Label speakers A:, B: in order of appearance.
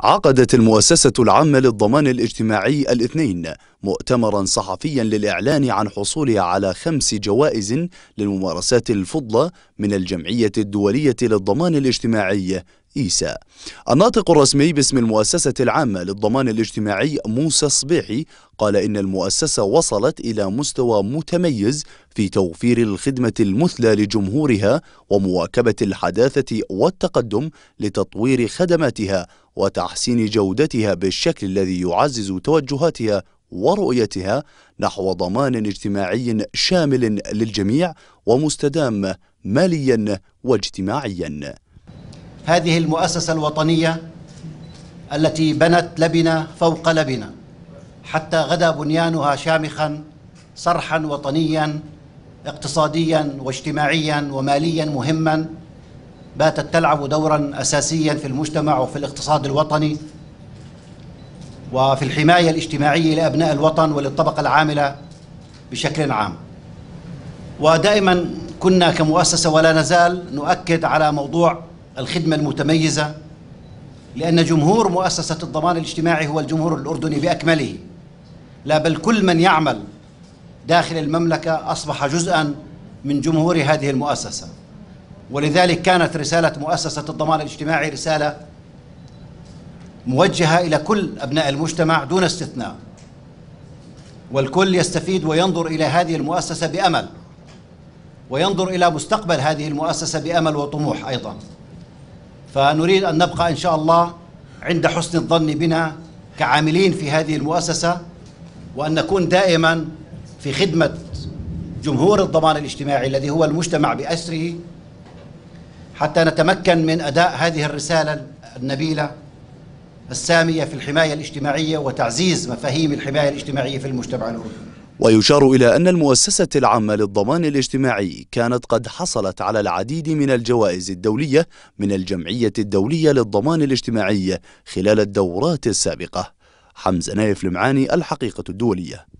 A: عقدت المؤسسة العامة للضمان الاجتماعي الاثنين مؤتمرا صحفيا للإعلان عن حصولها على خمس جوائز للممارسات الفضلة من الجمعية الدولية للضمان الاجتماعي إيسا الناطق الرسمي باسم المؤسسة العامة للضمان الاجتماعي موسى الصبيحي قال إن المؤسسة وصلت إلى مستوى متميز في توفير الخدمة المثلى لجمهورها ومواكبة الحداثة والتقدم لتطوير خدماتها وتحسين جودتها بالشكل الذي يعزز توجهاتها ورؤيتها نحو ضمان اجتماعي شامل للجميع ومستدام ماليا واجتماعيا
B: هذه المؤسسة الوطنية التي بنت لبنة فوق لبنة حتى غدا بنيانها شامخا صرحا وطنيا اقتصاديا واجتماعيا وماليا مهما باتت تلعب دورا اساسيا في المجتمع وفي الاقتصاد الوطني وفي الحمايه الاجتماعيه لابناء الوطن وللطبقه العامله بشكل عام. ودائما كنا كمؤسسه ولا نزال نؤكد على موضوع الخدمة المتميزة لأن جمهور مؤسسة الضمان الاجتماعي هو الجمهور الأردني بأكمله لا بل كل من يعمل داخل المملكة أصبح جزءا من جمهور هذه المؤسسة ولذلك كانت رسالة مؤسسة الضمان الاجتماعي رسالة موجهة إلى كل أبناء المجتمع دون استثناء والكل يستفيد وينظر إلى هذه المؤسسة بأمل وينظر إلى مستقبل هذه المؤسسة بأمل وطموح أيضاً فنريد أن نبقى إن شاء الله عند حسن الظن بنا كعاملين في هذه المؤسسة وأن نكون دائما في خدمة جمهور الضمان الاجتماعي الذي هو المجتمع بأسره حتى نتمكن من أداء هذه الرسالة النبيلة السامية في الحماية الاجتماعية وتعزيز مفاهيم الحماية الاجتماعية في المجتمع الأردني
A: ويشار إلى أن المؤسسة العامة للضمان الاجتماعي كانت قد حصلت على العديد من الجوائز الدولية من الجمعية الدولية للضمان الاجتماعي خلال الدورات السابقة حمزة نايف لمعاني الحقيقة الدولية